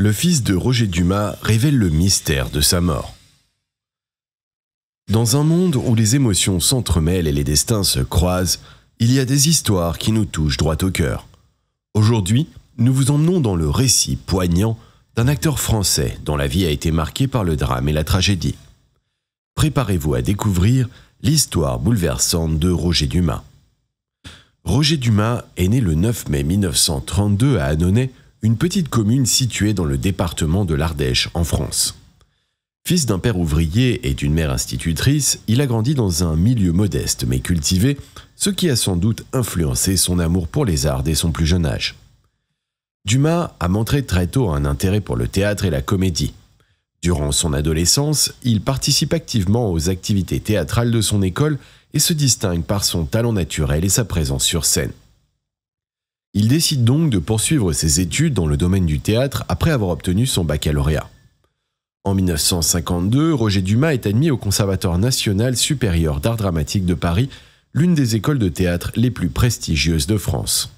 le fils de Roger Dumas révèle le mystère de sa mort. Dans un monde où les émotions s'entremêlent et les destins se croisent, il y a des histoires qui nous touchent droit au cœur. Aujourd'hui, nous vous emmenons dans le récit poignant d'un acteur français dont la vie a été marquée par le drame et la tragédie. Préparez-vous à découvrir l'histoire bouleversante de Roger Dumas. Roger Dumas est né le 9 mai 1932 à Annonay, une petite commune située dans le département de l'Ardèche, en France. Fils d'un père ouvrier et d'une mère institutrice, il a grandi dans un milieu modeste mais cultivé, ce qui a sans doute influencé son amour pour les arts dès son plus jeune âge. Dumas a montré très tôt un intérêt pour le théâtre et la comédie. Durant son adolescence, il participe activement aux activités théâtrales de son école et se distingue par son talent naturel et sa présence sur scène. Il décide donc de poursuivre ses études dans le domaine du théâtre après avoir obtenu son baccalauréat. En 1952, Roger Dumas est admis au Conservatoire national supérieur d'art dramatique de Paris, l'une des écoles de théâtre les plus prestigieuses de France.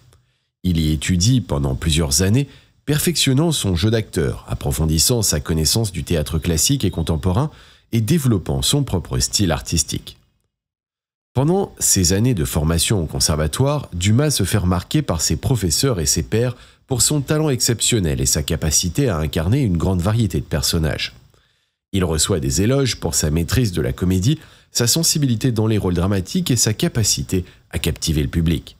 Il y étudie pendant plusieurs années, perfectionnant son jeu d'acteur, approfondissant sa connaissance du théâtre classique et contemporain et développant son propre style artistique. Pendant ses années de formation au conservatoire, Dumas se fait remarquer par ses professeurs et ses pairs pour son talent exceptionnel et sa capacité à incarner une grande variété de personnages. Il reçoit des éloges pour sa maîtrise de la comédie, sa sensibilité dans les rôles dramatiques et sa capacité à captiver le public.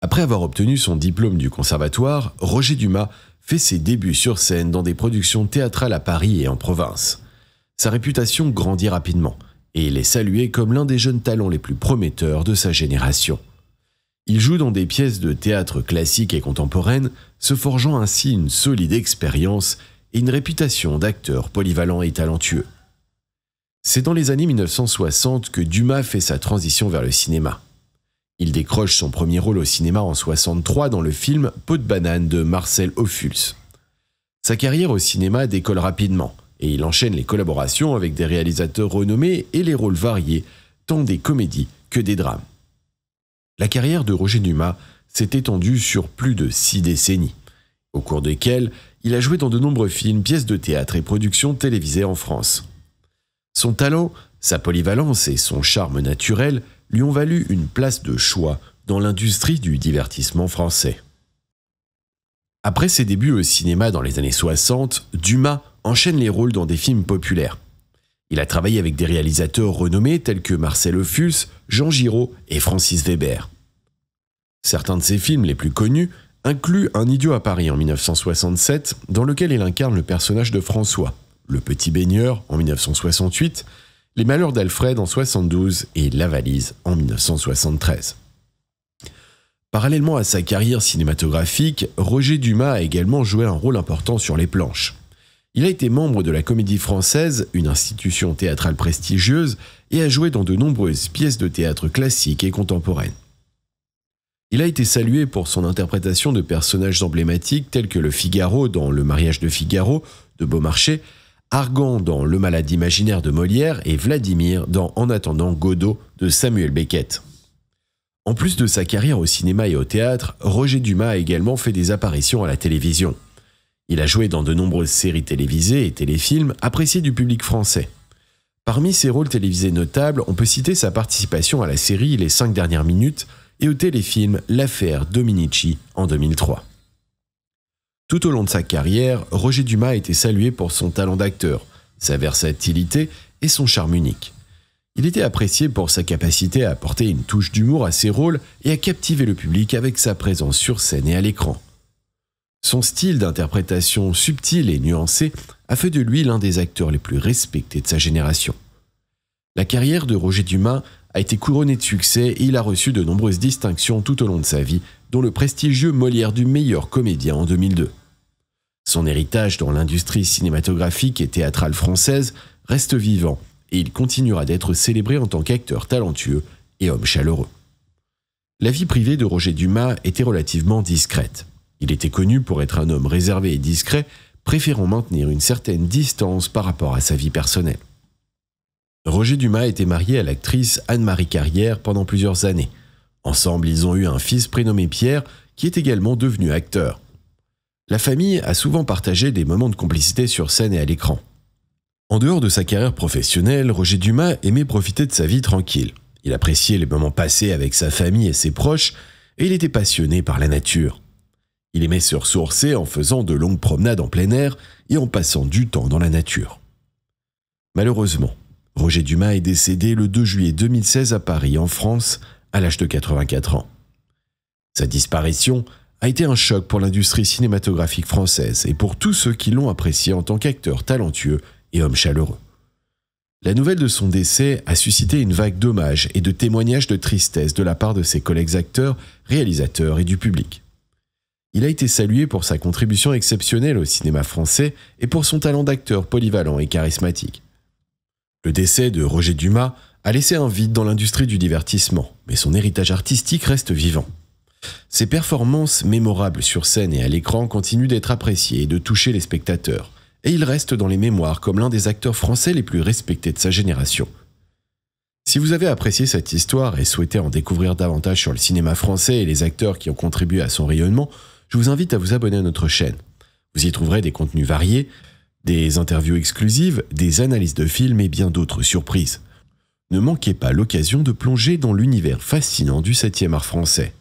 Après avoir obtenu son diplôme du conservatoire, Roger Dumas fait ses débuts sur scène dans des productions théâtrales à Paris et en province. Sa réputation grandit rapidement – et il est salué comme l'un des jeunes talents les plus prometteurs de sa génération. Il joue dans des pièces de théâtre classiques et contemporaines, se forgeant ainsi une solide expérience et une réputation d'acteur polyvalent et talentueux. C'est dans les années 1960 que Dumas fait sa transition vers le cinéma. Il décroche son premier rôle au cinéma en 63 dans le film Peau de banane de Marcel Ophuls. Sa carrière au cinéma décolle rapidement et il enchaîne les collaborations avec des réalisateurs renommés et les rôles variés, tant des comédies que des drames. La carrière de Roger Dumas s'est étendue sur plus de six décennies, au cours desquelles il a joué dans de nombreux films, pièces de théâtre et productions télévisées en France. Son talent, sa polyvalence et son charme naturel lui ont valu une place de choix dans l'industrie du divertissement français. Après ses débuts au cinéma dans les années 60, Dumas enchaîne les rôles dans des films populaires. Il a travaillé avec des réalisateurs renommés tels que Marcel Ophuls, Jean Giraud et Francis Weber. Certains de ses films les plus connus incluent Un idiot à Paris en 1967, dans lequel il incarne le personnage de François, Le Petit Baigneur en 1968, Les Malheurs d'Alfred en 1972 et La Valise en 1973. Parallèlement à sa carrière cinématographique, Roger Dumas a également joué un rôle important sur les planches. Il a été membre de la Comédie Française, une institution théâtrale prestigieuse, et a joué dans de nombreuses pièces de théâtre classiques et contemporaines. Il a été salué pour son interprétation de personnages emblématiques tels que le Figaro dans Le mariage de Figaro de Beaumarchais, Argan dans Le malade imaginaire de Molière et Vladimir dans En attendant Godot de Samuel Beckett. En plus de sa carrière au cinéma et au théâtre, Roger Dumas a également fait des apparitions à la télévision. Il a joué dans de nombreuses séries télévisées et téléfilms appréciés du public français. Parmi ses rôles télévisés notables, on peut citer sa participation à la série Les 5 dernières minutes et au téléfilm L'affaire Dominici en 2003. Tout au long de sa carrière, Roger Dumas a été salué pour son talent d'acteur, sa versatilité et son charme unique. Il était apprécié pour sa capacité à apporter une touche d'humour à ses rôles et à captiver le public avec sa présence sur scène et à l'écran. Son style d'interprétation subtil et nuancé a fait de lui l'un des acteurs les plus respectés de sa génération. La carrière de Roger Dumas a été couronnée de succès et il a reçu de nombreuses distinctions tout au long de sa vie, dont le prestigieux Molière du meilleur comédien en 2002. Son héritage dans l'industrie cinématographique et théâtrale française reste vivant et il continuera d'être célébré en tant qu'acteur talentueux et homme chaleureux. La vie privée de Roger Dumas était relativement discrète. Il était connu pour être un homme réservé et discret, préférant maintenir une certaine distance par rapport à sa vie personnelle. Roger Dumas était marié à l'actrice Anne-Marie Carrière pendant plusieurs années. Ensemble, ils ont eu un fils prénommé Pierre, qui est également devenu acteur. La famille a souvent partagé des moments de complicité sur scène et à l'écran. En dehors de sa carrière professionnelle, Roger Dumas aimait profiter de sa vie tranquille. Il appréciait les moments passés avec sa famille et ses proches, et il était passionné par la nature. Il aimait se ressourcer en faisant de longues promenades en plein air et en passant du temps dans la nature. Malheureusement, Roger Dumas est décédé le 2 juillet 2016 à Paris, en France, à l'âge de 84 ans. Sa disparition a été un choc pour l'industrie cinématographique française et pour tous ceux qui l'ont apprécié en tant qu'acteur talentueux et homme chaleureux. La nouvelle de son décès a suscité une vague d'hommages et de témoignages de tristesse de la part de ses collègues acteurs, réalisateurs et du public. Il a été salué pour sa contribution exceptionnelle au cinéma français et pour son talent d'acteur polyvalent et charismatique. Le décès de Roger Dumas a laissé un vide dans l'industrie du divertissement, mais son héritage artistique reste vivant. Ses performances mémorables sur scène et à l'écran continuent d'être appréciées et de toucher les spectateurs, et il reste dans les mémoires comme l'un des acteurs français les plus respectés de sa génération. Si vous avez apprécié cette histoire et souhaitez en découvrir davantage sur le cinéma français et les acteurs qui ont contribué à son rayonnement, je vous invite à vous abonner à notre chaîne. Vous y trouverez des contenus variés, des interviews exclusives, des analyses de films et bien d'autres surprises. Ne manquez pas l'occasion de plonger dans l'univers fascinant du 7e art français.